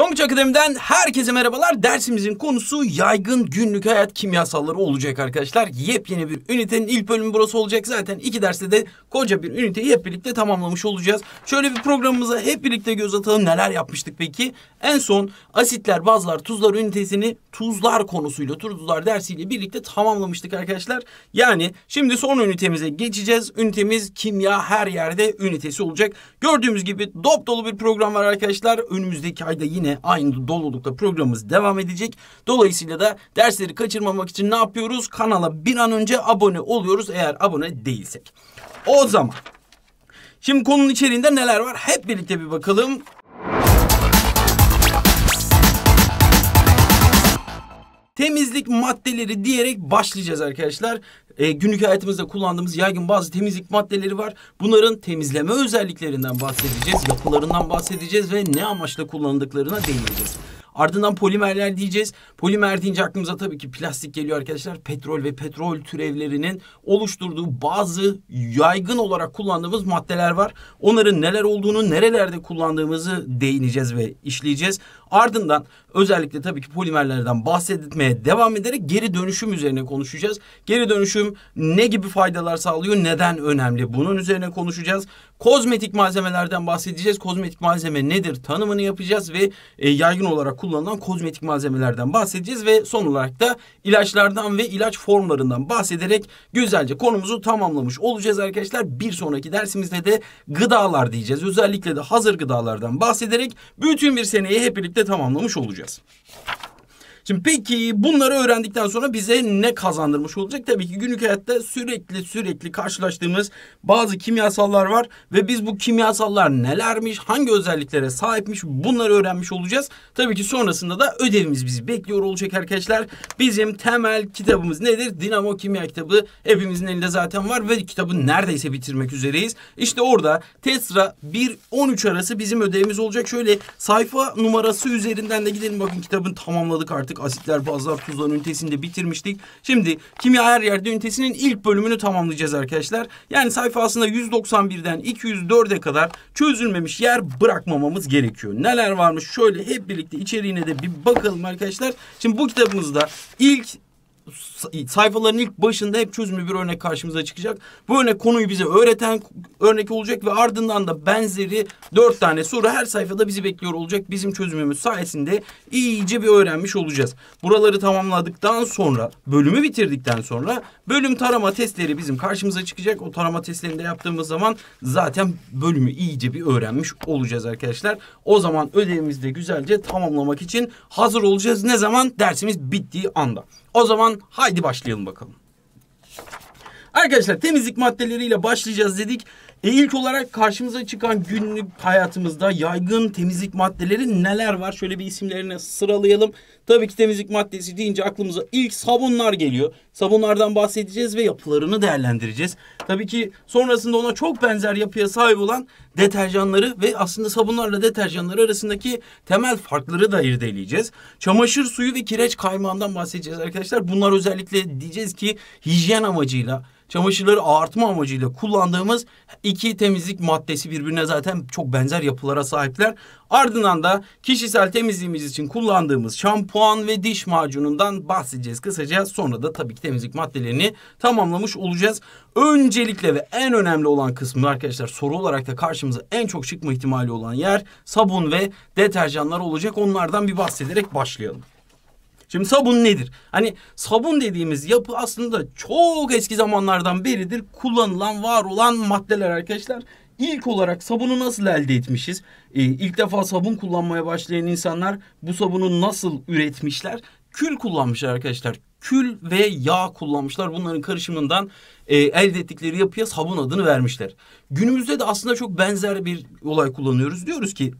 Tonguç Akademi'den herkese merhabalar. Dersimizin konusu yaygın günlük hayat kimyasalları olacak arkadaşlar. Yepyeni bir ünitenin ilk bölümü burası olacak. Zaten iki derste de koca bir üniteyi hep birlikte tamamlamış olacağız. Şöyle bir programımıza hep birlikte göz atalım. Neler yapmıştık peki? En son asitler, bazlar, tuzlar ünitesini tuzlar konusuyla, tuzlar dersiyle birlikte tamamlamıştık arkadaşlar. Yani şimdi son ünitemize geçeceğiz. Ünitemiz kimya her yerde ünitesi olacak. Gördüğümüz gibi dop dolu bir program var arkadaşlar. Önümüzdeki ayda yine yine aynı dolulukta programımız devam edecek. Dolayısıyla da dersleri kaçırmamak için ne yapıyoruz? Kanala bir an önce abone oluyoruz eğer abone değilsek. O zaman Şimdi konunun içeriğinde neler var? Hep birlikte bir bakalım. temizlik maddeleri diyerek başlayacağız arkadaşlar. E, günlük hayatımızda kullandığımız yaygın bazı temizlik maddeleri var. Bunların temizleme özelliklerinden bahsedeceğiz, yapılarından bahsedeceğiz ve ne amaçla kullandıklarına değineceğiz. Ardından polimerler diyeceğiz. Polimer deyince aklımıza tabii ki plastik geliyor arkadaşlar. Petrol ve petrol türevlerinin oluşturduğu bazı yaygın olarak kullandığımız maddeler var. Onların neler olduğunu, nerelerde kullandığımızı değineceğiz ve işleyeceğiz. Ardından özellikle tabii ki polimerlerden bahsetmeye devam ederek geri dönüşüm üzerine konuşacağız. Geri dönüşüm ne gibi faydalar sağlıyor, neden önemli bunun üzerine konuşacağız. Kozmetik malzemelerden bahsedeceğiz. Kozmetik malzeme nedir tanımını yapacağız ve e, yaygın olarak kullanılan kozmetik malzemelerden bahsedeceğiz. Ve son olarak da ilaçlardan ve ilaç formlarından bahsederek güzelce konumuzu tamamlamış olacağız arkadaşlar. Bir sonraki dersimizde de gıdalar diyeceğiz. Özellikle de hazır gıdalardan bahsederek bütün bir seneyi hep birlikte tamamlamış olacağız. Şimdi peki bunları öğrendikten sonra bize ne kazandırmış olacak? Tabii ki günlük hayatta sürekli sürekli karşılaştığımız bazı kimyasallar var ve biz bu kimyasallar nelermiş, hangi özelliklere sahipmiş bunları öğrenmiş olacağız. Tabii ki sonrasında da ödevimiz bizi bekliyor olacak arkadaşlar. Bizim temel kitabımız nedir? Dinamo Kimya kitabı hepimizin elinde zaten var ve kitabı neredeyse bitirmek üzereyiz. İşte orada Tesra 1-13 arası bizim ödevimiz olacak. Şöyle sayfa numarası üzerinden de gidelim bakın kitabın tamamladık artık Asitler, bazlar, tuzların ünitesini bitirmiştik. Şimdi kimya her yerde ünitesinin ilk bölümünü tamamlayacağız arkadaşlar. Yani sayfasında 191'den 204'e kadar çözülmemiş yer bırakmamamız gerekiyor. Neler varmış şöyle hep birlikte içeriğine de bir bakalım arkadaşlar. Şimdi bu kitabımızda ilk sayfaların ilk başında hep çözümlü bir örnek karşımıza çıkacak. Bu örnek konuyu bize öğreten örnek olacak ve ardından da benzeri dört tane soru her sayfada bizi bekliyor olacak. Bizim çözümümüz sayesinde iyice bir öğrenmiş olacağız. Buraları tamamladıktan sonra, bölümü bitirdikten sonra bölüm tarama testleri bizim karşımıza çıkacak. O tarama testlerini de yaptığımız zaman zaten bölümü iyice bir öğrenmiş olacağız arkadaşlar. O zaman ödevimizi de güzelce tamamlamak için hazır olacağız. Ne zaman? Dersimiz bittiği anda. O zaman haydi başlayalım bakalım. Arkadaşlar temizlik maddeleriyle başlayacağız dedik. E ilk olarak karşımıza çıkan günlük hayatımızda yaygın temizlik maddeleri neler var? Şöyle bir isimlerine sıralayalım. Tabii ki temizlik maddesi deyince aklımıza ilk sabunlar geliyor. Sabunlardan bahsedeceğiz ve yapılarını değerlendireceğiz. Tabii ki sonrasında ona çok benzer yapıya sahip olan deterjanları ve aslında sabunlarla deterjanlar arasındaki temel farkları da irdeleyeceğiz. Çamaşır suyu ve kireç kaymağından bahsedeceğiz arkadaşlar. Bunlar özellikle diyeceğiz ki hijyen amacıyla çamaşırları ağartma amacıyla kullandığımız iki temizlik maddesi birbirine zaten çok benzer yapılara sahipler. Ardından da kişisel temizliğimiz için kullandığımız şampuan ve diş macunundan bahsedeceğiz kısaca. Sonra da tabii ki temizlik maddelerini tamamlamış olacağız. Öncelikle ve en önemli olan kısmı arkadaşlar soru olarak da karşımıza en çok çıkma ihtimali olan yer sabun ve deterjanlar olacak. Onlardan bir bahsederek başlayalım. Şimdi sabun nedir? Hani sabun dediğimiz yapı aslında çok eski zamanlardan beridir kullanılan var olan maddeler arkadaşlar. İlk olarak sabunu nasıl elde etmişiz? Ee, ilk defa sabun kullanmaya başlayan insanlar bu sabunu nasıl üretmişler? Kül kullanmışlar arkadaşlar. Kül ve yağ kullanmışlar. Bunların karışımından e, elde ettikleri yapıya sabun adını vermişler. Günümüzde de aslında çok benzer bir olay kullanıyoruz. Diyoruz ki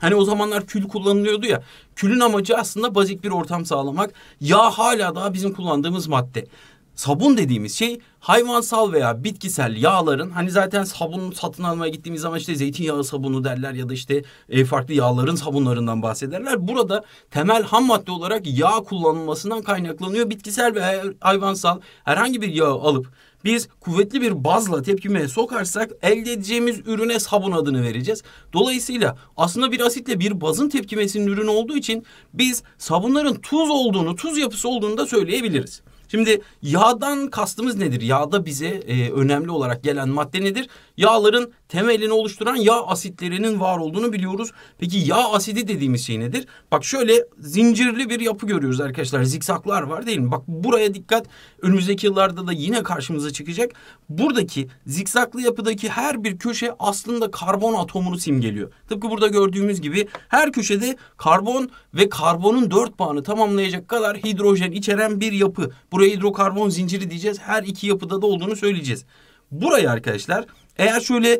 Hani o zamanlar kül kullanılıyordu ya. Külün amacı aslında bazik bir ortam sağlamak. Yağ hala daha bizim kullandığımız madde. Sabun dediğimiz şey hayvansal veya bitkisel yağların hani zaten sabun satın almaya gittiğimiz zaman işte zeytinyağı sabunu derler ya da işte e, farklı yağların sabunlarından bahsederler. Burada temel ham madde olarak yağ kullanılmasından kaynaklanıyor. Bitkisel veya hayvansal herhangi bir yağı alıp biz kuvvetli bir bazla tepkimeye sokarsak elde edeceğimiz ürüne sabun adını vereceğiz. Dolayısıyla aslında bir asitle bir bazın tepkimesinin ürünü olduğu için biz sabunların tuz olduğunu, tuz yapısı olduğunu da söyleyebiliriz. Şimdi yağdan kastımız nedir? Yağda bize e, önemli olarak gelen madde nedir? Yağların temelini oluşturan yağ asitlerinin var olduğunu biliyoruz. Peki yağ asidi dediğimiz şey nedir? Bak şöyle zincirli bir yapı görüyoruz arkadaşlar. Zikzaklar var değil mi? Bak buraya dikkat. Önümüzdeki yıllarda da yine karşımıza çıkacak. Buradaki zikzaklı yapıdaki her bir köşe aslında karbon atomunu simgeliyor. Tıpkı burada gördüğümüz gibi her köşede karbon ve karbonun dört bağını tamamlayacak kadar hidrojen içeren bir yapı. Buraya hidrokarbon zinciri diyeceğiz. Her iki yapıda da olduğunu söyleyeceğiz. Burayı arkadaşlar eğer şöyle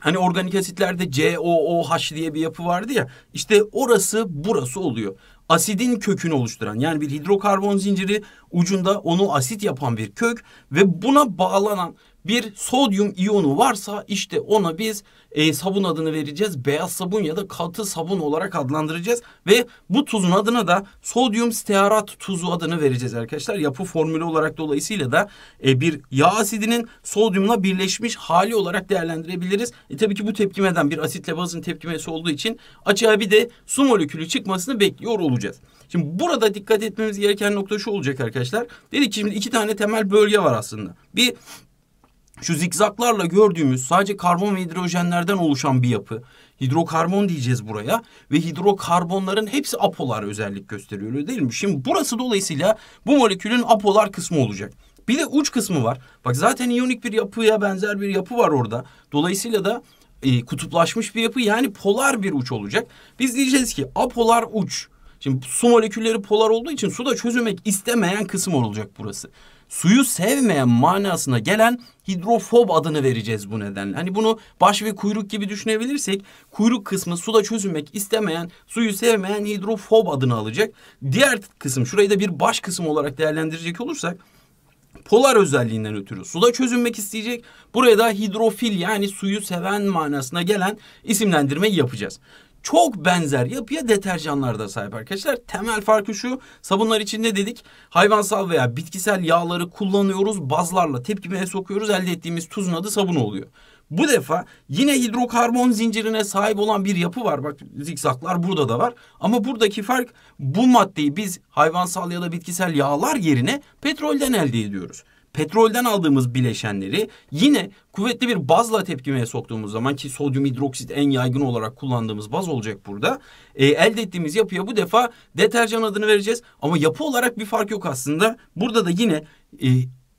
Hani organik asitlerde COOH diye bir yapı vardı ya. İşte orası burası oluyor. Asidin kökünü oluşturan yani bir hidrokarbon zinciri ucunda onu asit yapan bir kök ve buna bağlanan bir sodyum iyonu varsa işte ona biz e, sabun adını vereceğiz. Beyaz sabun ya da katı sabun olarak adlandıracağız. Ve bu tuzun adına da sodyum stearat tuzu adını vereceğiz arkadaşlar. Yapı formülü olarak dolayısıyla da e, bir yağ asidinin sodyumla birleşmiş hali olarak değerlendirebiliriz. E, tabii ki bu tepkimeden bir asitle bazın tepkimesi olduğu için açığa bir de su molekülü çıkmasını bekliyor olacağız. Şimdi burada dikkat etmemiz gereken nokta şu olacak arkadaşlar. Dedik ki şimdi iki tane temel bölge var aslında. Bir şu zikzaklarla gördüğümüz sadece karbon ve hidrojenlerden oluşan bir yapı. Hidrokarbon diyeceğiz buraya ve hidrokarbonların hepsi apolar özellik gösteriyor değil mi? Şimdi burası dolayısıyla bu molekülün apolar kısmı olacak. Bir de uç kısmı var. Bak zaten iyonik bir yapıya benzer bir yapı var orada. Dolayısıyla da e, kutuplaşmış bir yapı yani polar bir uç olacak. Biz diyeceğiz ki apolar uç. Şimdi su molekülleri polar olduğu için suda çözülmek istemeyen kısım olacak burası suyu sevmeyen manasına gelen hidrofob adını vereceğiz bu nedenle. Hani bunu baş ve kuyruk gibi düşünebilirsek kuyruk kısmı suda çözülmek istemeyen, suyu sevmeyen hidrofob adını alacak. Diğer kısım şurayı da bir baş kısım olarak değerlendirecek olursak polar özelliğinden ötürü suda çözünmek isteyecek. Buraya da hidrofil yani suyu seven manasına gelen isimlendirmeyi yapacağız çok benzer yapıya deterjanlarda sahip arkadaşlar. Temel farkı şu sabunlar içinde dedik hayvansal veya bitkisel yağları kullanıyoruz bazlarla tepkimeye sokuyoruz elde ettiğimiz tuzun adı sabun oluyor. Bu defa yine hidrokarbon zincirine sahip olan bir yapı var. Bak zikzaklar burada da var. Ama buradaki fark bu maddeyi biz hayvansal ya da bitkisel yağlar yerine petrolden elde ediyoruz petrolden aldığımız bileşenleri yine kuvvetli bir bazla tepkimeye soktuğumuz zaman ki sodyum hidroksit en yaygın olarak kullandığımız baz olacak burada. E, elde ettiğimiz yapıya bu defa deterjan adını vereceğiz ama yapı olarak bir fark yok aslında. Burada da yine e,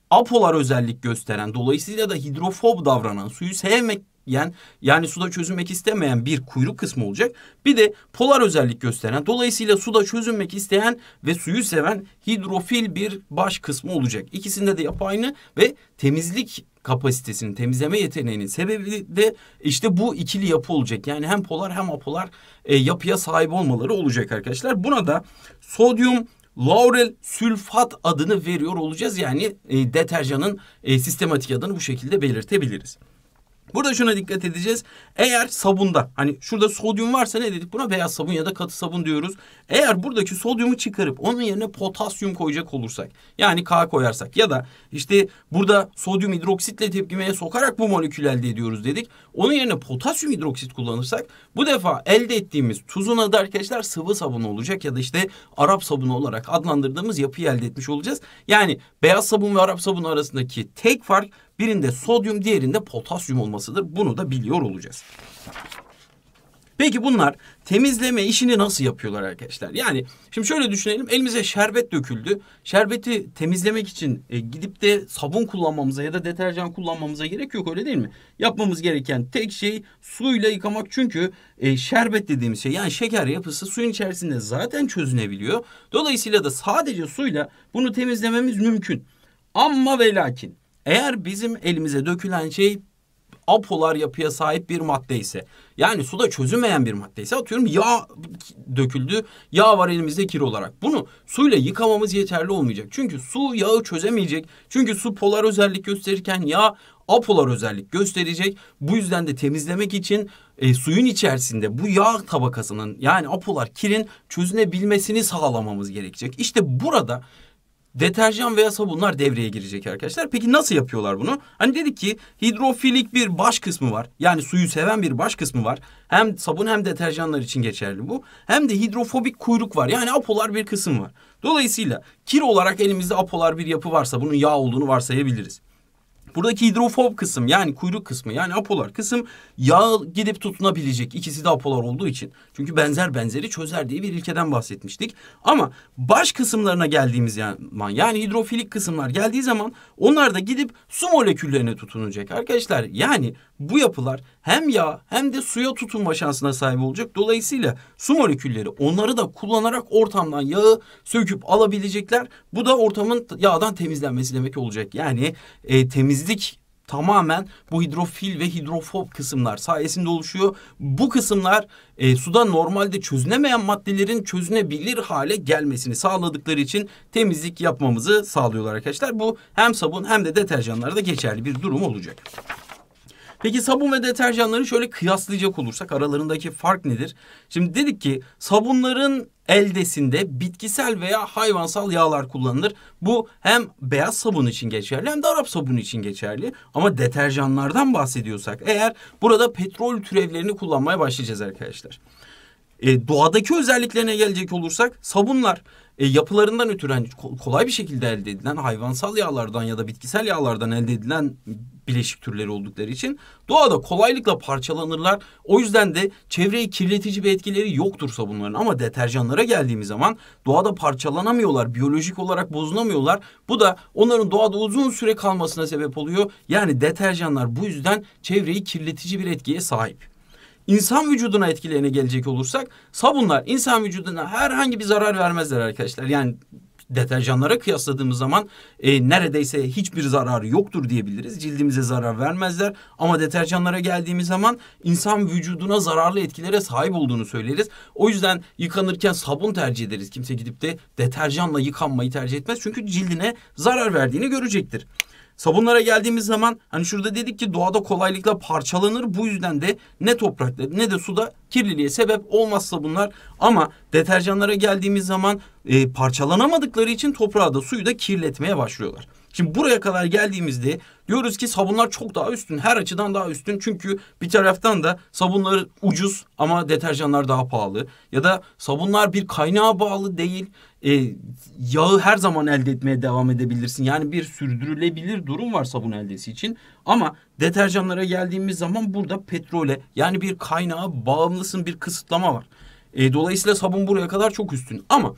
apolar özellik gösteren dolayısıyla da hidrofob davranan suyu sevmek yen yani suda çözünmek istemeyen bir kuyruk kısmı olacak. Bir de polar özellik gösteren dolayısıyla suda çözünmek isteyen ve suyu seven hidrofil bir baş kısmı olacak. İkisinde de yapı aynı ve temizlik kapasitesinin, temizleme yeteneğinin sebebi de işte bu ikili yapı olacak. Yani hem polar hem apolar e, yapıya sahip olmaları olacak arkadaşlar. Buna da sodyum laurel sülfat adını veriyor olacağız. Yani e, deterjanın e, sistematik adını bu şekilde belirtebiliriz. Burada şuna dikkat edeceğiz. Eğer sabunda hani şurada sodyum varsa ne dedik buna beyaz sabun ya da katı sabun diyoruz. Eğer buradaki sodyumu çıkarıp onun yerine potasyum koyacak olursak yani K koyarsak ya da işte burada sodyum hidroksitle tepkimeye sokarak bu molekül elde ediyoruz dedik. Onun yerine potasyum hidroksit kullanırsak bu defa elde ettiğimiz tuzun adı arkadaşlar sıvı sabun olacak ya da işte Arap sabunu olarak adlandırdığımız yapıyı elde etmiş olacağız. Yani beyaz sabun ve Arap sabunu arasındaki tek fark Birinde sodyum, diğerinde potasyum olmasıdır. Bunu da biliyor olacağız. Peki bunlar temizleme işini nasıl yapıyorlar arkadaşlar? Yani şimdi şöyle düşünelim elimize şerbet döküldü. Şerbeti temizlemek için e, gidip de sabun kullanmamıza ya da deterjan kullanmamıza gerek yok öyle değil mi? Yapmamız gereken tek şey suyla yıkamak çünkü e, şerbet dediğimiz şey yani şeker yapısı suyun içerisinde zaten çözünebiliyor. Dolayısıyla da sadece suyla bunu temizlememiz mümkün. Ama ve lakin eğer bizim elimize dökülen şey apolar yapıya sahip bir madde ise yani suda çözünmeyen bir madde ise atıyorum yağ döküldü yağ var elimizde kir olarak bunu suyla yıkamamız yeterli olmayacak çünkü su yağı çözemeyecek çünkü su polar özellik gösterirken yağ apolar özellik gösterecek bu yüzden de temizlemek için e, suyun içerisinde bu yağ tabakasının yani apolar kirin çözünebilmesini sağlamamız gerekecek işte burada deterjan veya sabunlar devreye girecek arkadaşlar. Peki nasıl yapıyorlar bunu? Hani dedik ki hidrofilik bir baş kısmı var. Yani suyu seven bir baş kısmı var. Hem sabun hem deterjanlar için geçerli bu. Hem de hidrofobik kuyruk var. Yani apolar bir kısım var. Dolayısıyla kir olarak elimizde apolar bir yapı varsa bunun yağ olduğunu varsayabiliriz. Buradaki hidrofob kısım yani kuyruk kısmı yani apolar kısım yağ gidip tutunabilecek. ikisi de apolar olduğu için. Çünkü benzer benzeri çözer diye bir ilkeden bahsetmiştik. Ama baş kısımlarına geldiğimiz zaman yani hidrofilik kısımlar geldiği zaman onlar da gidip su moleküllerine tutunacak. Arkadaşlar yani bu yapılar hem yağ hem de suya tutunma şansına sahip olacak. Dolayısıyla su molekülleri onları da kullanarak ortamdan yağı söküp alabilecekler. Bu da ortamın yağdan temizlenmesi demek olacak. Yani e, temizlik tamamen bu hidrofil ve hidrofob kısımlar sayesinde oluşuyor. Bu kısımlar e, suda normalde çözünemeyen maddelerin çözünebilir hale gelmesini sağladıkları için temizlik yapmamızı sağlıyorlar arkadaşlar. Bu hem sabun hem de deterjanlarda geçerli bir durum olacak. Peki sabun ve deterjanları şöyle kıyaslayacak olursak aralarındaki fark nedir? Şimdi dedik ki sabunların eldesinde bitkisel veya hayvansal yağlar kullanılır. Bu hem beyaz sabun için geçerli hem de Arap sabunu için geçerli. Ama deterjanlardan bahsediyorsak eğer burada petrol türevlerini kullanmaya başlayacağız arkadaşlar. E, doğadaki özelliklerine gelecek olursak sabunlar e, yapılarından ötürü hani kolay bir şekilde elde edilen hayvansal yağlardan ya da bitkisel yağlardan elde edilen bileşik türleri oldukları için doğada kolaylıkla parçalanırlar. O yüzden de çevreyi kirletici bir etkileri yoktur sabunların ama deterjanlara geldiğimiz zaman doğada parçalanamıyorlar, biyolojik olarak bozulamıyorlar. Bu da onların doğada uzun süre kalmasına sebep oluyor. Yani deterjanlar bu yüzden çevreyi kirletici bir etkiye sahip insan vücuduna etkilerine gelecek olursak sabunlar insan vücuduna herhangi bir zarar vermezler arkadaşlar. Yani deterjanlara kıyasladığımız zaman e, neredeyse hiçbir zararı yoktur diyebiliriz. Cildimize zarar vermezler ama deterjanlara geldiğimiz zaman insan vücuduna zararlı etkilere sahip olduğunu söyleriz. O yüzden yıkanırken sabun tercih ederiz. Kimse gidip de deterjanla yıkanmayı tercih etmez çünkü cildine zarar verdiğini görecektir. Sabunlara geldiğimiz zaman hani şurada dedik ki doğada kolaylıkla parçalanır. Bu yüzden de ne toprakta ne de suda kirliliğe sebep olmaz sabunlar. Ama deterjanlara geldiğimiz zaman e, parçalanamadıkları için toprağı da suyu da kirletmeye başlıyorlar. Şimdi buraya kadar geldiğimizde diyoruz ki sabunlar çok daha üstün. Her açıdan daha üstün. Çünkü bir taraftan da sabunlar ucuz ama deterjanlar daha pahalı. Ya da sabunlar bir kaynağa bağlı değil. E, yağı her zaman elde etmeye devam edebilirsin. Yani bir sürdürülebilir durum var sabun eldesi için. Ama deterjanlara geldiğimiz zaman burada petrole yani bir kaynağa bağımlısın bir kısıtlama var. E, dolayısıyla sabun buraya kadar çok üstün. Ama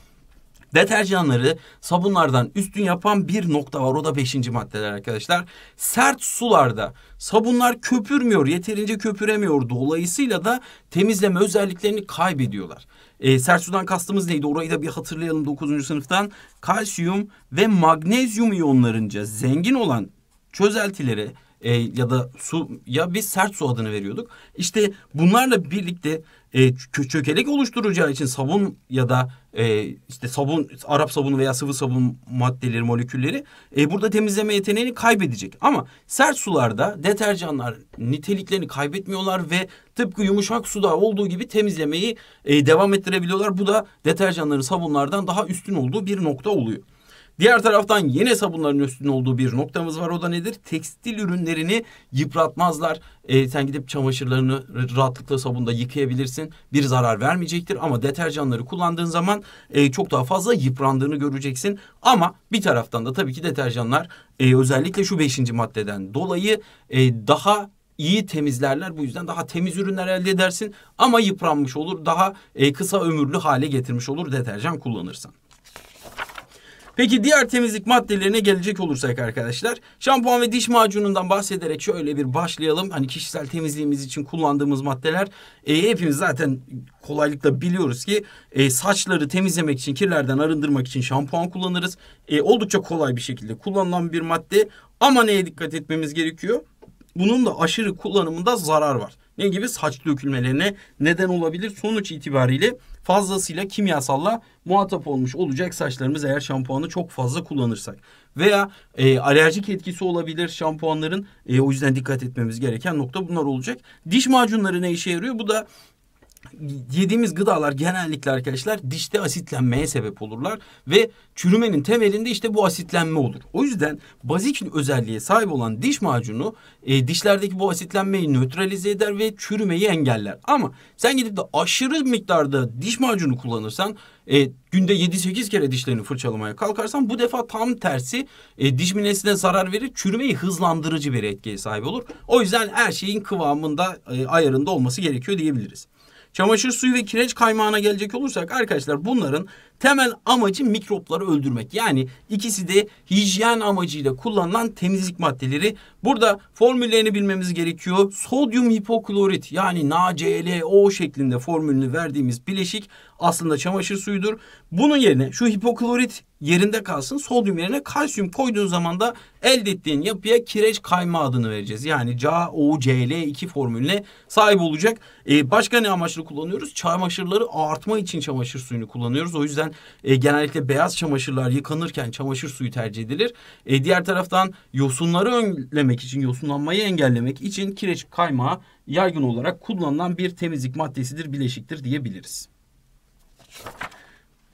deterjanları sabunlardan üstün yapan bir nokta var. O da beşinci maddeler arkadaşlar. Sert sularda sabunlar köpürmüyor, yeterince köpüremiyor. Dolayısıyla da temizleme özelliklerini kaybediyorlar. E, sert sudan kastımız neydi? Orayı da bir hatırlayalım 9. sınıftan. Kalsiyum ve magnezyum iyonlarınca zengin olan çözeltilere e, ya da su ya biz sert su adını veriyorduk. İşte bunlarla birlikte e, çökelek oluşturacağı için sabun ya da e, işte sabun Arap sabunu veya sıvı sabun maddeleri molekülleri e, burada temizleme yeteneğini kaybedecek. Ama sert sularda deterjanlar niteliklerini kaybetmiyorlar ve tıpkı yumuşak suda olduğu gibi temizlemeyi e, devam ettirebiliyorlar. Bu da deterjanların sabunlardan daha üstün olduğu bir nokta oluyor. Diğer taraftan yine sabunların üstünde olduğu bir noktamız var. O da nedir? Tekstil ürünlerini yıpratmazlar. E, sen gidip çamaşırlarını rahatlıkla sabunda yıkayabilirsin. Bir zarar vermeyecektir ama deterjanları kullandığın zaman e, çok daha fazla yıprandığını göreceksin. Ama bir taraftan da tabii ki deterjanlar e, özellikle şu beşinci maddeden dolayı e, daha iyi temizlerler. Bu yüzden daha temiz ürünler elde edersin ama yıpranmış olur. Daha e, kısa ömürlü hale getirmiş olur deterjan kullanırsan. Peki diğer temizlik maddelerine gelecek olursak arkadaşlar. Şampuan ve diş macunundan bahsederek şöyle bir başlayalım. Hani kişisel temizliğimiz için kullandığımız maddeler e, hepimiz zaten kolaylıkla biliyoruz ki e, saçları temizlemek için kirlerden arındırmak için şampuan kullanırız. E, oldukça kolay bir şekilde kullanılan bir madde ama neye dikkat etmemiz gerekiyor? Bunun da aşırı kullanımında zarar var. Ne gibi saç dökülmelerine neden olabilir. Sonuç itibariyle fazlasıyla kimyasalla muhatap olmuş olacak saçlarımız eğer şampuanı çok fazla kullanırsak. Veya e, alerjik etkisi olabilir şampuanların e, o yüzden dikkat etmemiz gereken nokta bunlar olacak. Diş macunları ne işe yarıyor? Bu da yediğimiz gıdalar genellikle arkadaşlar dişte asitlenmeye sebep olurlar ve çürümenin temelinde işte bu asitlenme olur. O yüzden bazik özelliğe sahip olan diş macunu e, dişlerdeki bu asitlenmeyi nötralize eder ve çürümeyi engeller. Ama sen gidip de aşırı miktarda diş macunu kullanırsan e, günde 7-8 kere dişlerini fırçalamaya kalkarsan bu defa tam tersi e, diş minesine zarar verir. Çürümeyi hızlandırıcı bir etkiye sahip olur. O yüzden her şeyin kıvamında e, ayarında olması gerekiyor diyebiliriz. Çamaşır suyu ve kireç kaymağına gelecek olursak arkadaşlar bunların Temel amacı mikropları öldürmek. Yani ikisi de hijyen amacıyla kullanılan temizlik maddeleri. Burada formüllerini bilmemiz gerekiyor. Sodyum hipoklorit yani NaClO şeklinde formülünü verdiğimiz bileşik aslında çamaşır suyudur. Bunun yerine şu hipoklorit yerinde kalsın. Sodyum yerine kalsiyum koyduğun zaman da elde ettiğin yapıya kireç kayma adını vereceğiz. Yani CaOCl2 formülüne sahip olacak. Ee, başka ne amaçlı kullanıyoruz? Çamaşırları artma için çamaşır suyunu kullanıyoruz. O yüzden e, genellikle beyaz çamaşırlar yıkanırken çamaşır suyu tercih edilir. E, diğer taraftan yosunları önlemek için, yosunlanmayı engellemek için kireç kaymağı yaygın olarak kullanılan bir temizlik maddesidir, bileşiktir diyebiliriz.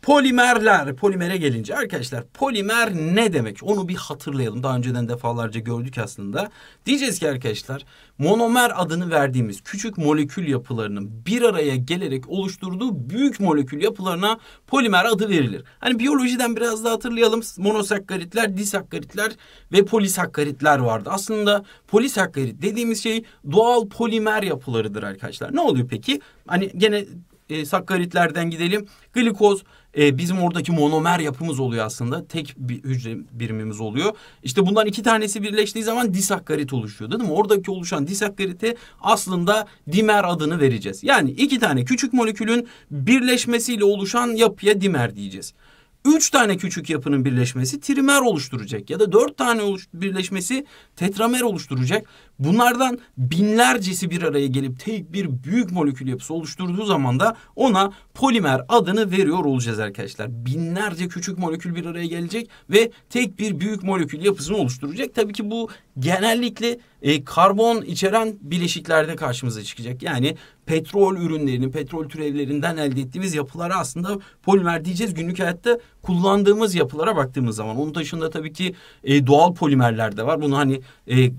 Polimerler, polimere gelince arkadaşlar polimer ne demek? Onu bir hatırlayalım. Daha önceden defalarca gördük aslında. Diyeceğiz ki arkadaşlar monomer adını verdiğimiz küçük molekül yapılarının bir araya gelerek oluşturduğu büyük molekül yapılarına polimer adı verilir. Hani biyolojiden biraz da hatırlayalım. Monosakkaritler, disakkaritler ve polisakkaritler vardı. Aslında polisakkarit dediğimiz şey doğal polimer yapılarıdır arkadaşlar. Ne oluyor peki? Hani gene e, sakkaritlerden gidelim. Glikoz e, bizim oradaki monomer yapımız oluyor aslında. Tek bir hücre birimimiz oluyor. İşte bundan iki tanesi birleştiği zaman disakkarit oluşuyor değil mi? Oradaki oluşan disakkarite aslında dimer adını vereceğiz. Yani iki tane küçük molekülün birleşmesiyle oluşan yapıya dimer diyeceğiz. Üç tane küçük yapının birleşmesi trimer oluşturacak ya da dört tane birleşmesi tetramer oluşturacak. Bunlardan binlercesi bir araya gelip tek bir büyük molekül yapısı oluşturduğu zaman da ona polimer adını veriyor olacağız arkadaşlar. Binlerce küçük molekül bir araya gelecek ve tek bir büyük molekül yapısını oluşturacak. Tabii ki bu genellikle e, karbon içeren bileşiklerde karşımıza çıkacak. Yani petrol ürünlerinin, petrol türevlerinden elde ettiğimiz yapılara aslında polimer diyeceğiz. Günlük hayatta kullandığımız yapılara baktığımız zaman. Onun dışında tabii ki e, doğal polimerler de var. Bunu hani e,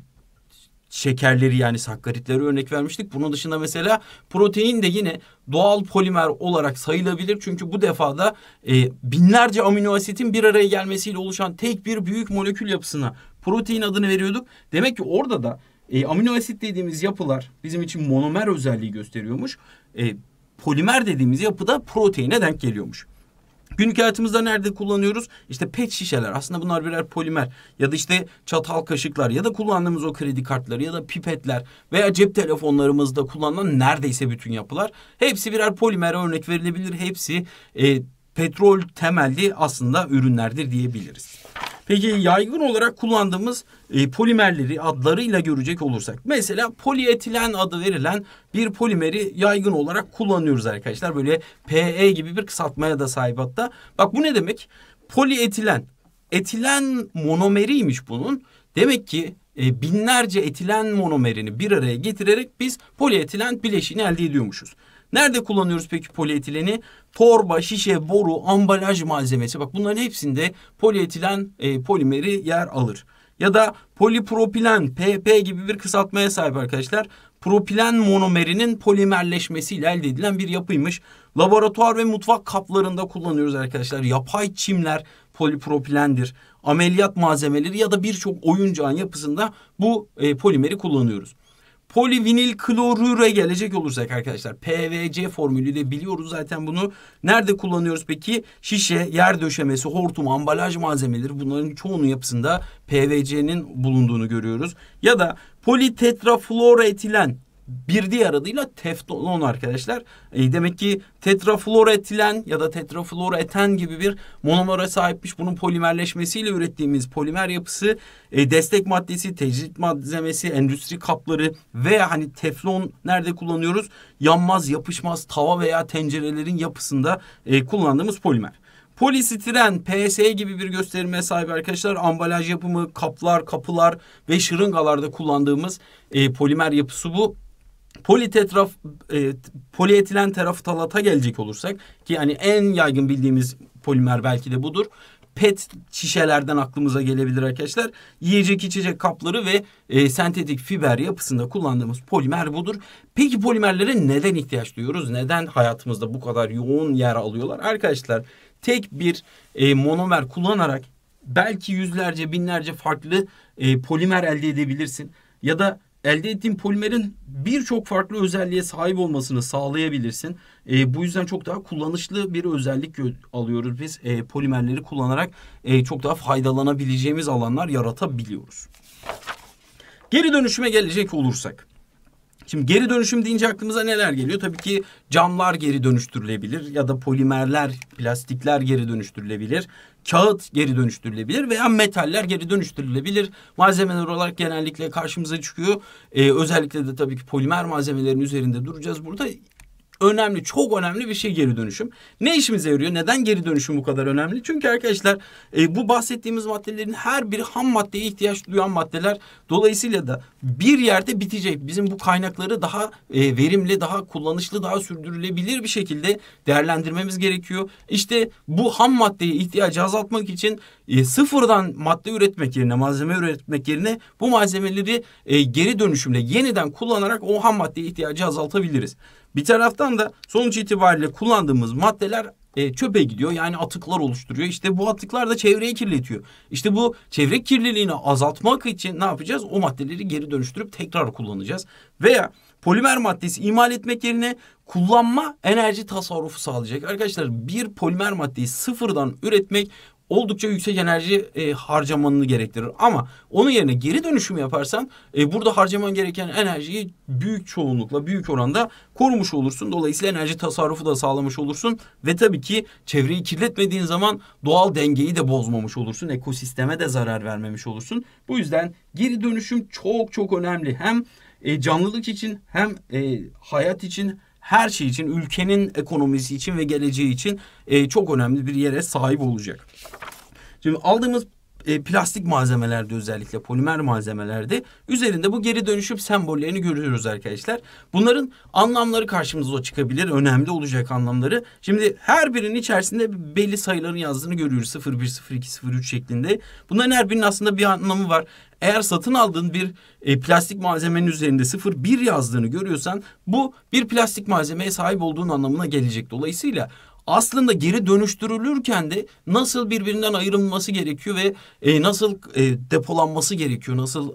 şekerleri yani sakkaritleri örnek vermiştik. Bunun dışında mesela protein de yine doğal polimer olarak sayılabilir. Çünkü bu defada e, binlerce amino asitin bir araya gelmesiyle oluşan tek bir büyük molekül yapısına protein adını veriyorduk. Demek ki orada da e, amino asit dediğimiz yapılar bizim için monomer özelliği gösteriyormuş. E, polimer dediğimiz yapı da proteine denk geliyormuş. Günlük hayatımızda nerede kullanıyoruz? İşte pet şişeler. Aslında bunlar birer polimer. Ya da işte çatal kaşıklar ya da kullandığımız o kredi kartları ya da pipetler veya cep telefonlarımızda kullanılan neredeyse bütün yapılar. Hepsi birer polimer örnek verilebilir. Hepsi e, petrol temelli aslında ürünlerdir diyebiliriz. Peki yaygın olarak kullandığımız e, polimerleri adlarıyla görecek olursak. Mesela polietilen adı verilen bir polimeri yaygın olarak kullanıyoruz arkadaşlar. Böyle PE gibi bir kısaltmaya da sahip hatta. Bak bu ne demek? Polietilen. Etilen monomeriymiş bunun. Demek ki e, binlerce etilen monomerini bir araya getirerek biz polietilen bileşiğini elde ediyormuşuz. Nerede kullanıyoruz peki polietileni? Torba, şişe, boru, ambalaj malzemesi. Bak bunların hepsinde polietilen e, polimeri yer alır. Ya da polipropilen, PP gibi bir kısaltmaya sahip arkadaşlar. Propilen monomerinin polimerleşmesiyle elde edilen bir yapıymış. Laboratuvar ve mutfak kaplarında kullanıyoruz arkadaşlar. Yapay çimler polipropilendir. Ameliyat malzemeleri ya da birçok oyuncağın yapısında bu e, polimeri kullanıyoruz polivinil klorüre gelecek olursak arkadaşlar PVC formülüyle biliyoruz zaten bunu. Nerede kullanıyoruz peki? Şişe, yer döşemesi, hortum, ambalaj malzemeleri bunların çoğunun yapısında PVC'nin bulunduğunu görüyoruz. Ya da politetrafluoroetilen bir diğer adıyla teflon arkadaşlar. E, demek ki tetrafluoretilen ya da tetrafluoreten gibi bir monomera sahipmiş. Bunun polimerleşmesiyle ürettiğimiz polimer yapısı, e, destek maddesi, tecrit malzemesi, endüstri kapları veya hani teflon nerede kullanıyoruz? Yanmaz, yapışmaz tava veya tencerelerin yapısında e, kullandığımız polimer. polistiren PS gibi bir gösterime sahip arkadaşlar. Ambalaj yapımı, kaplar, kapılar ve şırıngalarda kullandığımız e, polimer yapısı bu. Politetraf e, polietilen teraftalata gelecek olursak ki hani en yaygın bildiğimiz polimer belki de budur. PET şişelerden aklımıza gelebilir arkadaşlar. Yiyecek içecek kapları ve e, sentetik fiber yapısında kullandığımız polimer budur. Peki polimerlere neden ihtiyaç duyuyoruz? Neden hayatımızda bu kadar yoğun yer alıyorlar? Arkadaşlar tek bir e, monomer kullanarak belki yüzlerce binlerce farklı e, polimer elde edebilirsin. Ya da elde ettiğin polimerin birçok farklı özelliğe sahip olmasını sağlayabilirsin. E, bu yüzden çok daha kullanışlı bir özellik alıyoruz biz. E, polimerleri kullanarak e, çok daha faydalanabileceğimiz alanlar yaratabiliyoruz. Geri dönüşüme gelecek olursak. Şimdi geri dönüşüm deyince aklımıza neler geliyor? Tabii ki camlar geri dönüştürülebilir ya da polimerler, plastikler geri dönüştürülebilir kağıt geri dönüştürülebilir veya metaller geri dönüştürülebilir. Malzemeler olarak genellikle karşımıza çıkıyor. Ee, özellikle de tabii ki polimer malzemelerin üzerinde duracağız burada önemli, çok önemli bir şey geri dönüşüm. Ne işimize yarıyor? Neden geri dönüşüm bu kadar önemli? Çünkü arkadaşlar e, bu bahsettiğimiz maddelerin her biri ham maddeye ihtiyaç duyan maddeler. Dolayısıyla da bir yerde bitecek. Bizim bu kaynakları daha e, verimli, daha kullanışlı, daha sürdürülebilir bir şekilde değerlendirmemiz gerekiyor. İşte bu ham maddeye ihtiyacı azaltmak için e, sıfırdan madde üretmek yerine, malzeme üretmek yerine bu malzemeleri e, geri dönüşümle yeniden kullanarak o ham maddeye ihtiyacı azaltabiliriz. Bir taraftan da sonuç itibariyle kullandığımız maddeler e, çöpe gidiyor. Yani atıklar oluşturuyor. İşte bu atıklar da çevreyi kirletiyor. İşte bu çevre kirliliğini azaltmak için ne yapacağız? O maddeleri geri dönüştürüp tekrar kullanacağız. Veya polimer maddesi imal etmek yerine kullanma enerji tasarrufu sağlayacak. Arkadaşlar bir polimer maddeyi sıfırdan üretmek oldukça yüksek enerji e, harcamanını gerektirir. Ama onun yerine geri dönüşüm yaparsan e, burada harcaman gereken enerjiyi büyük çoğunlukla büyük oranda korumuş olursun. Dolayısıyla enerji tasarrufu da sağlamış olursun ve tabii ki çevreyi kirletmediğin zaman doğal dengeyi de bozmamış olursun. Ekosisteme de zarar vermemiş olursun. Bu yüzden geri dönüşüm çok çok önemli. Hem e, canlılık için hem e, hayat için her şey için, ülkenin ekonomisi için ve geleceği için e, çok önemli bir yere sahip olacak. Şimdi aldığımız e, plastik malzemelerde özellikle polimer malzemelerde üzerinde bu geri dönüşüm sembollerini görüyoruz arkadaşlar. Bunların anlamları karşımıza çıkabilir. Önemli olacak anlamları. Şimdi her birinin içerisinde belli sayıların yazdığını görüyoruz. 0, 1, 0, 2, 0, 3 şeklinde. Bunların her birinin aslında bir anlamı var. Eğer satın aldığın bir e, plastik malzemenin üzerinde 0-1 yazdığını görüyorsan bu bir plastik malzemeye sahip olduğun anlamına gelecek. Dolayısıyla aslında geri dönüştürülürken de nasıl birbirinden ayrılması gerekiyor ve e, nasıl e, depolanması gerekiyor, nasıl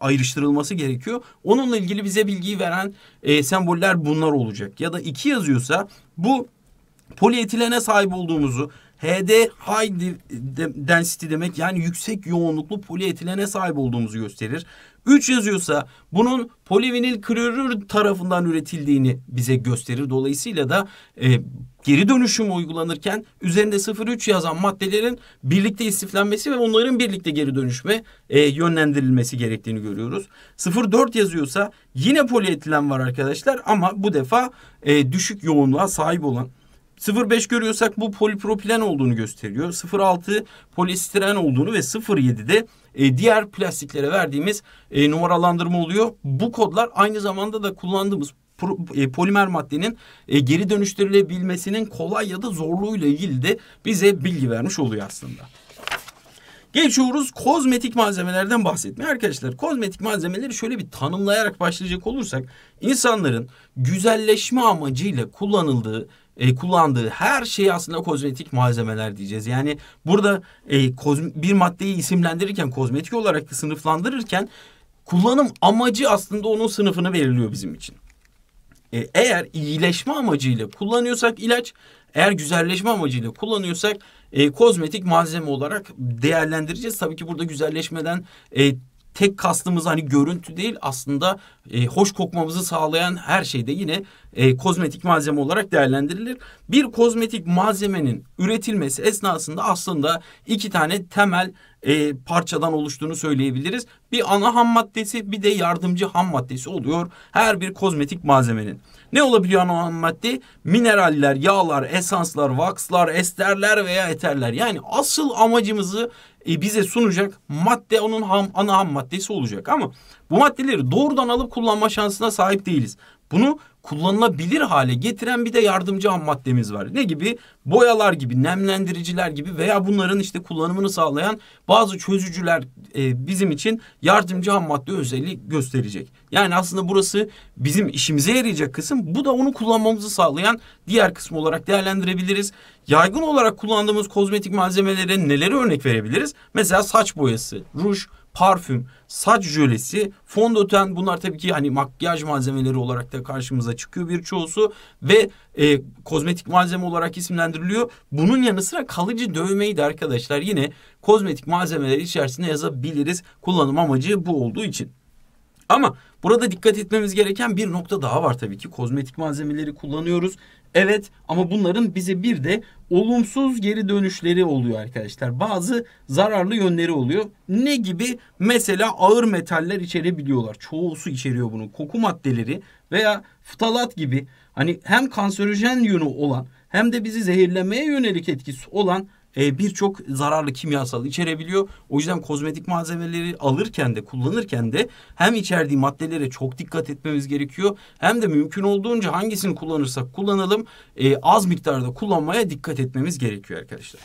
ayrıştırılması gerekiyor. Onunla ilgili bize bilgiyi veren e, semboller bunlar olacak. Ya da iki yazıyorsa bu polietilene sahip olduğumuzu HD high density demek yani yüksek yoğunluklu polietilene sahip olduğumuzu gösterir. 3 yazıyorsa bunun polivinil klorür tarafından üretildiğini bize gösterir. Dolayısıyla da e, geri dönüşüm uygulanırken üzerinde 0,3 yazan maddelerin birlikte istiflenmesi ve onların birlikte geri dönüşme e, yönlendirilmesi gerektiğini görüyoruz. 0,4 yazıyorsa yine polietilen var arkadaşlar ama bu defa e, düşük yoğunluğa sahip olan 0.5 görüyorsak bu polipropilen olduğunu gösteriyor. 0.6 polistiren olduğunu ve 0.7'de e, diğer plastiklere verdiğimiz e, numaralandırma oluyor. Bu kodlar aynı zamanda da kullandığımız pro, e, polimer maddenin e, geri dönüştürülebilmesinin kolay ya da zorluğuyla ilgili de bize bilgi vermiş oluyor aslında. Geçiyoruz kozmetik malzemelerden bahsetmeye. Arkadaşlar kozmetik malzemeleri şöyle bir tanımlayarak başlayacak olursak insanların güzelleşme amacıyla kullanıldığı e, kullandığı her şey aslında kozmetik malzemeler diyeceğiz. Yani burada e, kozm- bir maddeyi isimlendirirken kozmetik olarak sınıflandırırken kullanım amacı aslında onun sınıfını belirliyor bizim için. E, eğer iyileşme amacıyla kullanıyorsak ilaç, eğer güzelleşme amacıyla kullanıyorsak e, kozmetik malzeme olarak değerlendireceğiz. Tabii ki burada güzelleşmeden e, tek kastımız hani görüntü değil aslında e, hoş kokmamızı sağlayan her şeyde yine e, kozmetik malzeme olarak değerlendirilir. Bir kozmetik malzemenin üretilmesi esnasında aslında iki tane temel e, parçadan oluştuğunu söyleyebiliriz. Bir ana ham maddesi bir de yardımcı ham maddesi oluyor her bir kozmetik malzemenin. Ne olabiliyor ana ham madde? Mineraller, yağlar, esanslar, vakslar, esterler veya eterler. Yani asıl amacımızı e, bize sunacak madde onun ham, ana ham maddesi olacak. Ama bu maddeleri doğrudan alıp kullanma şansına sahip değiliz. Bunu kullanılabilir hale getiren bir de yardımcı ham maddemiz var. Ne gibi? Boyalar gibi, nemlendiriciler gibi veya bunların işte kullanımını sağlayan bazı çözücüler e, bizim için yardımcı ham madde özelliği gösterecek. Yani aslında burası bizim işimize yarayacak kısım. Bu da onu kullanmamızı sağlayan diğer kısmı olarak değerlendirebiliriz. Yaygın olarak kullandığımız kozmetik malzemelere neleri örnek verebiliriz? Mesela saç boyası, ruj, parfüm, saç jölesi, fondöten bunlar tabii ki hani makyaj malzemeleri olarak da karşımıza çıkıyor birçoğusu ve e, kozmetik malzeme olarak isimlendiriliyor. Bunun yanı sıra kalıcı dövmeyi de arkadaşlar yine kozmetik malzemeler içerisinde yazabiliriz. Kullanım amacı bu olduğu için. Ama burada dikkat etmemiz gereken bir nokta daha var tabii ki. Kozmetik malzemeleri kullanıyoruz. Evet ama bunların bize bir de olumsuz geri dönüşleri oluyor arkadaşlar. Bazı zararlı yönleri oluyor. Ne gibi? Mesela ağır metaller içerebiliyorlar. su içeriyor bunu. Koku maddeleri veya ftalat gibi hani hem kanserojen yönü olan hem de bizi zehirlemeye yönelik etkisi olan e, birçok zararlı kimyasal içerebiliyor. O yüzden kozmetik malzemeleri alırken de kullanırken de hem içerdiği maddelere çok dikkat etmemiz gerekiyor. Hem de mümkün olduğunca hangisini kullanırsak kullanalım e, az miktarda kullanmaya dikkat etmemiz gerekiyor arkadaşlar.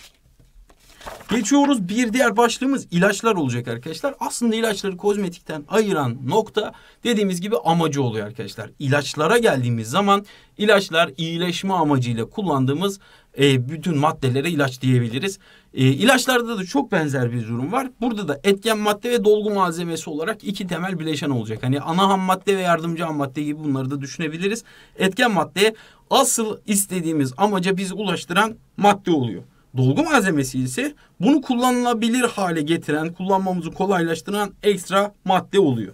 Geçiyoruz bir diğer başlığımız ilaçlar olacak arkadaşlar. Aslında ilaçları kozmetikten ayıran nokta dediğimiz gibi amacı oluyor arkadaşlar. İlaçlara geldiğimiz zaman ilaçlar iyileşme amacıyla kullandığımız e, bütün maddelere ilaç diyebiliriz. E, ilaçlarda da çok benzer bir durum var. Burada da etken madde ve dolgu malzemesi olarak iki temel bileşen olacak. Hani ana ham madde ve yardımcı ham madde gibi bunları da düşünebiliriz. Etken madde asıl istediğimiz amaca biz ulaştıran madde oluyor dolgu malzemesi ise bunu kullanılabilir hale getiren, kullanmamızı kolaylaştıran ekstra madde oluyor.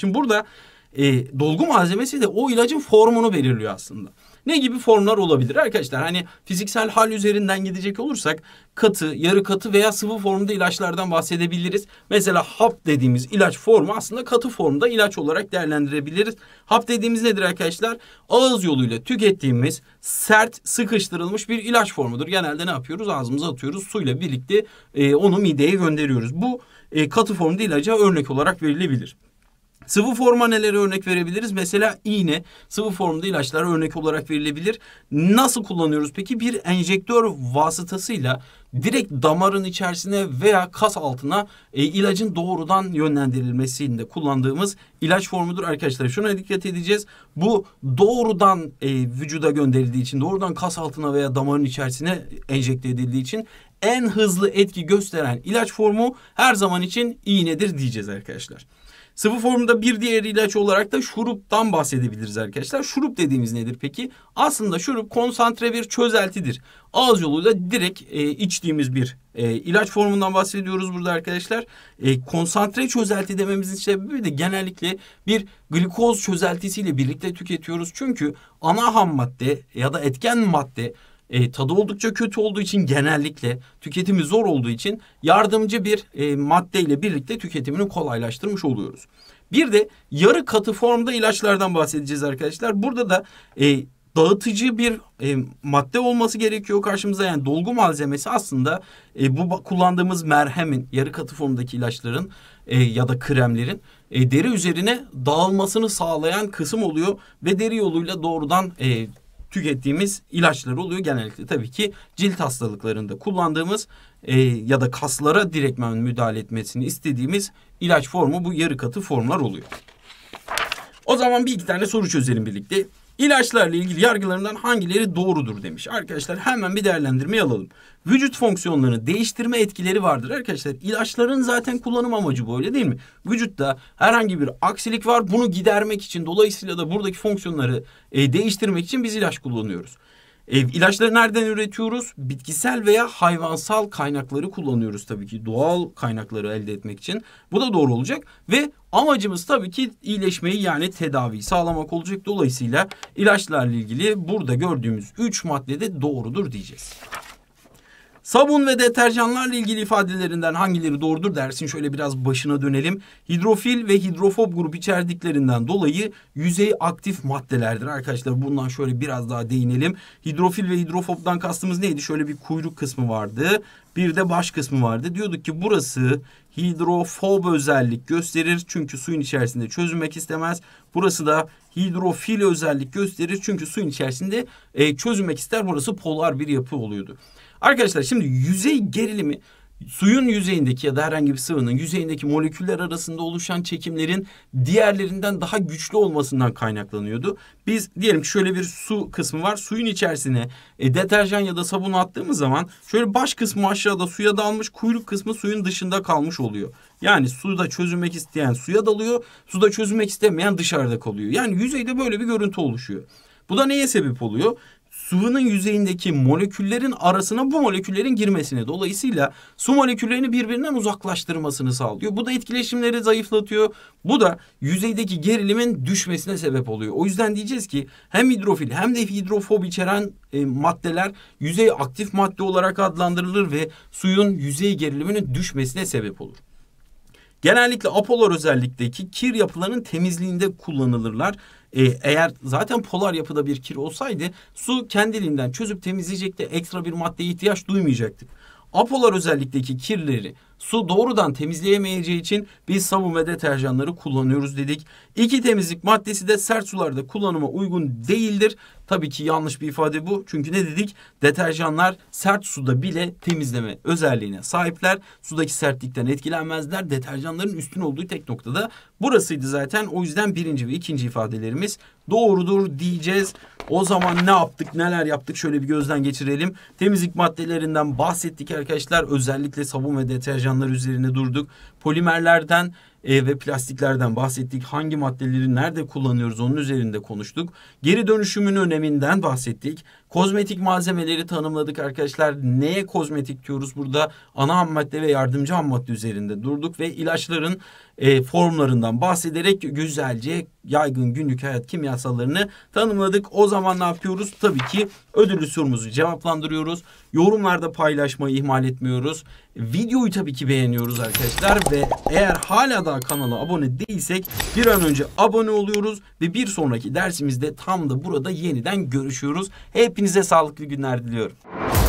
Şimdi burada e, dolgu malzemesi de o ilacın formunu belirliyor aslında. Ne gibi formlar olabilir arkadaşlar? Hani fiziksel hal üzerinden gidecek olursak katı, yarı katı veya sıvı formda ilaçlardan bahsedebiliriz. Mesela hap dediğimiz ilaç formu aslında katı formda ilaç olarak değerlendirebiliriz. Hap dediğimiz nedir arkadaşlar? Ağız yoluyla tükettiğimiz sert sıkıştırılmış bir ilaç formudur. Genelde ne yapıyoruz? Ağzımıza atıyoruz. Suyla birlikte e, onu mideye gönderiyoruz. Bu e, katı formda ilaca örnek olarak verilebilir. Sıvı forma neleri örnek verebiliriz? Mesela iğne sıvı formda ilaçlara örnek olarak verilebilir. Nasıl kullanıyoruz peki? Bir enjektör vasıtasıyla direkt damarın içerisine veya kas altına e, ilacın doğrudan yönlendirilmesinde kullandığımız ilaç formudur arkadaşlar. Şuna dikkat edeceğiz. Bu doğrudan e, vücuda gönderildiği için, doğrudan kas altına veya damarın içerisine enjekte edildiği için en hızlı etki gösteren ilaç formu her zaman için iğnedir diyeceğiz arkadaşlar. Sıvı formunda bir diğer ilaç olarak da şuruptan bahsedebiliriz arkadaşlar. Şurup dediğimiz nedir peki? Aslında şurup konsantre bir çözeltidir. Ağız yoluyla direkt e, içtiğimiz bir e, ilaç formundan bahsediyoruz burada arkadaşlar. E, konsantre çözelti dememizin sebebi de genellikle bir glikoz çözeltisiyle birlikte tüketiyoruz. Çünkü ana ham madde ya da etken madde e, tadı oldukça kötü olduğu için genellikle tüketimi zor olduğu için yardımcı bir e, maddeyle birlikte tüketimini kolaylaştırmış oluyoruz. Bir de yarı katı formda ilaçlardan bahsedeceğiz arkadaşlar. Burada da e, dağıtıcı bir e, madde olması gerekiyor karşımıza. Yani dolgu malzemesi aslında e, bu kullandığımız merhemin, yarı katı formdaki ilaçların e, ya da kremlerin e, deri üzerine dağılmasını sağlayan kısım oluyor. Ve deri yoluyla doğrudan e, tükettiğimiz ilaçlar oluyor. Genellikle tabii ki cilt hastalıklarında kullandığımız e, ya da kaslara direktmen müdahale etmesini istediğimiz ilaç formu bu yarı katı formlar oluyor. O zaman bir iki tane soru çözelim birlikte. İlaçlarla ilgili yargılarından hangileri doğrudur demiş. Arkadaşlar hemen bir değerlendirme alalım. Vücut fonksiyonlarını değiştirme etkileri vardır arkadaşlar. İlaçların zaten kullanım amacı bu öyle değil mi? Vücutta herhangi bir aksilik var bunu gidermek için dolayısıyla da buradaki fonksiyonları e, değiştirmek için biz ilaç kullanıyoruz. E, ilaçları nereden üretiyoruz? Bitkisel veya hayvansal kaynakları kullanıyoruz tabii ki doğal kaynakları elde etmek için. Bu da doğru olacak ve amacımız tabii ki iyileşmeyi yani tedaviyi sağlamak olacak. Dolayısıyla ilaçlarla ilgili burada gördüğümüz 3 maddede doğrudur diyeceğiz. Sabun ve deterjanlarla ilgili ifadelerinden hangileri doğrudur dersin şöyle biraz başına dönelim. Hidrofil ve hidrofob grup içerdiklerinden dolayı yüzey aktif maddelerdir arkadaşlar. Bundan şöyle biraz daha değinelim. Hidrofil ve hidrofobdan kastımız neydi? Şöyle bir kuyruk kısmı vardı. Bir de baş kısmı vardı. Diyorduk ki burası hidrofob özellik gösterir çünkü suyun içerisinde çözülmek istemez. Burası da hidrofil özellik gösterir çünkü suyun içerisinde e, çözülmek ister. Burası polar bir yapı oluyordu. Arkadaşlar şimdi yüzey gerilimi suyun yüzeyindeki ya da herhangi bir sıvının yüzeyindeki moleküller arasında oluşan çekimlerin diğerlerinden daha güçlü olmasından kaynaklanıyordu. Biz diyelim ki şöyle bir su kısmı var. Suyun içerisine e, deterjan ya da sabun attığımız zaman şöyle baş kısmı aşağıda suya dalmış, kuyruk kısmı suyun dışında kalmış oluyor. Yani suda çözülmek isteyen suya dalıyor, suda çözülmek istemeyen dışarıda kalıyor. Yani yüzeyde böyle bir görüntü oluşuyor. Bu da neye sebep oluyor? sıvının yüzeyindeki moleküllerin arasına bu moleküllerin girmesini dolayısıyla su moleküllerini birbirinden uzaklaştırmasını sağlıyor. Bu da etkileşimleri zayıflatıyor. Bu da yüzeydeki gerilimin düşmesine sebep oluyor. O yüzden diyeceğiz ki hem hidrofil hem de hidrofob içeren e, maddeler yüzey aktif madde olarak adlandırılır ve suyun yüzey geriliminin düşmesine sebep olur. Genellikle apolar özellikteki kir yapılarının temizliğinde kullanılırlar. Ee, eğer zaten polar yapıda bir kir olsaydı su kendiliğinden çözüp temizleyecekti. Ekstra bir maddeye ihtiyaç duymayacaktık. Apolar özellikteki kirleri su doğrudan temizleyemeyeceği için biz sabun ve deterjanları kullanıyoruz dedik. İki temizlik maddesi de sert sularda kullanıma uygun değildir. Tabii ki yanlış bir ifade bu. Çünkü ne dedik? Deterjanlar sert suda bile temizleme özelliğine sahipler. Sudaki sertlikten etkilenmezler. Deterjanların üstün olduğu tek noktada burasıydı zaten. O yüzden birinci ve ikinci ifadelerimiz doğrudur diyeceğiz. O zaman ne yaptık neler yaptık şöyle bir gözden geçirelim. Temizlik maddelerinden bahsettik arkadaşlar. Özellikle sabun ve deterjanlar üzerine durduk. Polimerlerden e, ve plastiklerden bahsettik. Hangi maddeleri nerede kullanıyoruz onun üzerinde konuştuk. Geri dönüşümün öneminden bahsettik. Kozmetik malzemeleri tanımladık arkadaşlar. Neye kozmetik diyoruz burada? Ana ham madde ve yardımcı ham madde üzerinde durduk ve ilaçların e, formlarından bahsederek güzelce yaygın günlük hayat kimyasallarını tanımladık. O zaman ne yapıyoruz? Tabii ki ödüllü sorumuzu cevaplandırıyoruz. Yorumlarda paylaşmayı ihmal etmiyoruz. Videoyu tabii ki beğeniyoruz arkadaşlar ve eğer hala daha kanala abone değilsek bir an önce abone oluyoruz ve bir sonraki dersimizde tam da burada yeniden görüşüyoruz. Hepinize sağlıklı günler diliyorum.